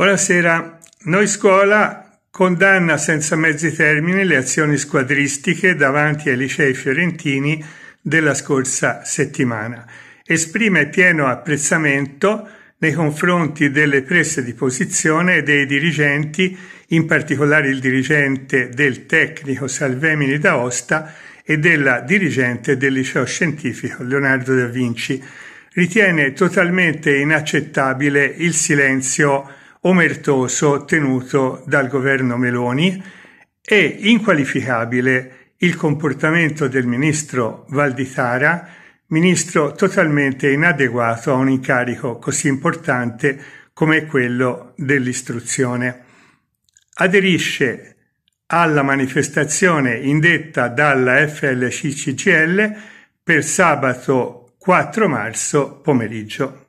Buonasera. Noi Scuola condanna senza mezzi termini le azioni squadristiche davanti ai licei fiorentini della scorsa settimana. Esprime pieno apprezzamento nei confronti delle prese di posizione dei dirigenti, in particolare il dirigente del tecnico Salvemini d'Aosta e della dirigente del liceo scientifico Leonardo da Vinci. Ritiene totalmente inaccettabile il silenzio omertoso tenuto dal governo Meloni e inqualificabile il comportamento del ministro Valditara, ministro totalmente inadeguato a un incarico così importante come quello dell'istruzione. Aderisce alla manifestazione indetta dalla FLCCGL per sabato 4 marzo pomeriggio.